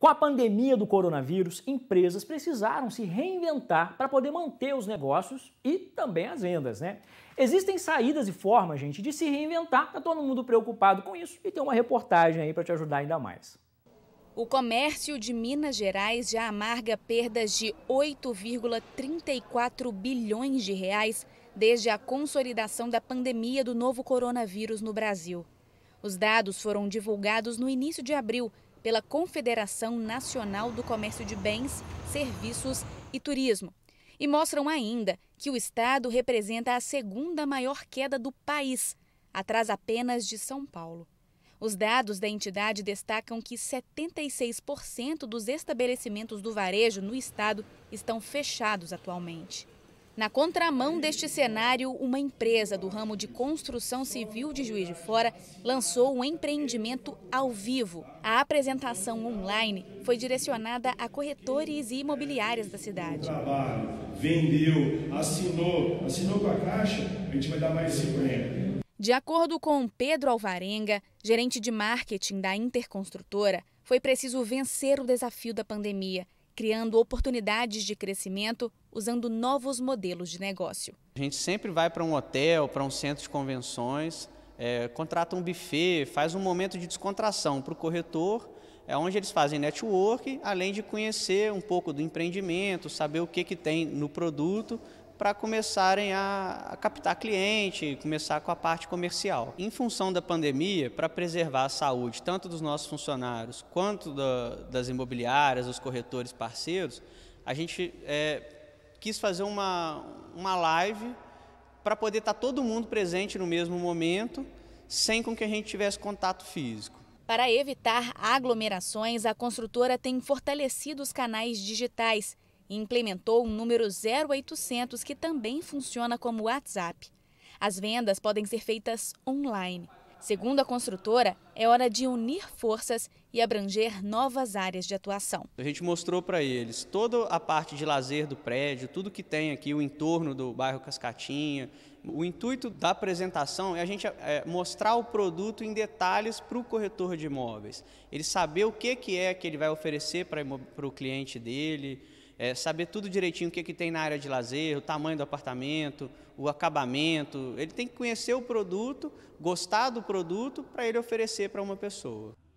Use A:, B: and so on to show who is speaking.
A: Com a pandemia do coronavírus, empresas precisaram se reinventar para poder manter os negócios e também as vendas, né? Existem saídas e formas, gente, de se reinventar. Tá todo mundo preocupado com isso e tem uma reportagem aí para te ajudar ainda mais.
B: O comércio de Minas Gerais já amarga perdas de 8,34 bilhões de reais desde a consolidação da pandemia do novo coronavírus no Brasil. Os dados foram divulgados no início de abril pela Confederação Nacional do Comércio de Bens, Serviços e Turismo. E mostram ainda que o estado representa a segunda maior queda do país, atrás apenas de São Paulo. Os dados da entidade destacam que 76% dos estabelecimentos do varejo no estado estão fechados atualmente. Na contramão deste cenário, uma empresa do ramo de construção civil de Juiz de Fora lançou um empreendimento ao vivo. A apresentação online foi direcionada a corretores e imobiliárias da cidade. Trabalho, vendeu, assinou, assinou com a caixa, a gente vai dar mais 50. De acordo com Pedro Alvarenga, gerente de marketing da Interconstrutora, foi preciso vencer o desafio da pandemia criando oportunidades de crescimento usando novos modelos de negócio.
A: A gente sempre vai para um hotel, para um centro de convenções, é, contrata um buffet, faz um momento de descontração para o corretor, é onde eles fazem network, além de conhecer um pouco do empreendimento, saber o que, que tem no produto, para começarem a, captar cliente, começar com a parte comercial. Em função da pandemia, para preservar a saúde tanto dos nossos funcionários quanto da, das imobiliárias, dos corretores parceiros, a gente é, quis fazer uma, uma live para poder estar tá todo mundo presente no mesmo momento, sem com que a gente tivesse contato físico.
B: Para evitar aglomerações, a construtora tem fortalecido os canais digitais e implementou um número 0800 que também funciona como WhatsApp. As vendas podem ser feitas online. Segundo a construtora, é hora de unir forças e abranger novas áreas de atuação.
A: A gente mostrou para eles toda a parte de lazer do prédio, tudo que tem aqui, o entorno do bairro Cascatinha. O intuito da apresentação é a gente é, mostrar o produto em detalhes para o corretor de imóveis. Ele saber o que, que é que ele vai oferecer para o cliente dele, é, saber tudo direitinho o que, é que tem na área de lazer, o tamanho do apartamento, o acabamento. Ele tem que conhecer o produto, gostar do produto para ele oferecer para uma pessoa.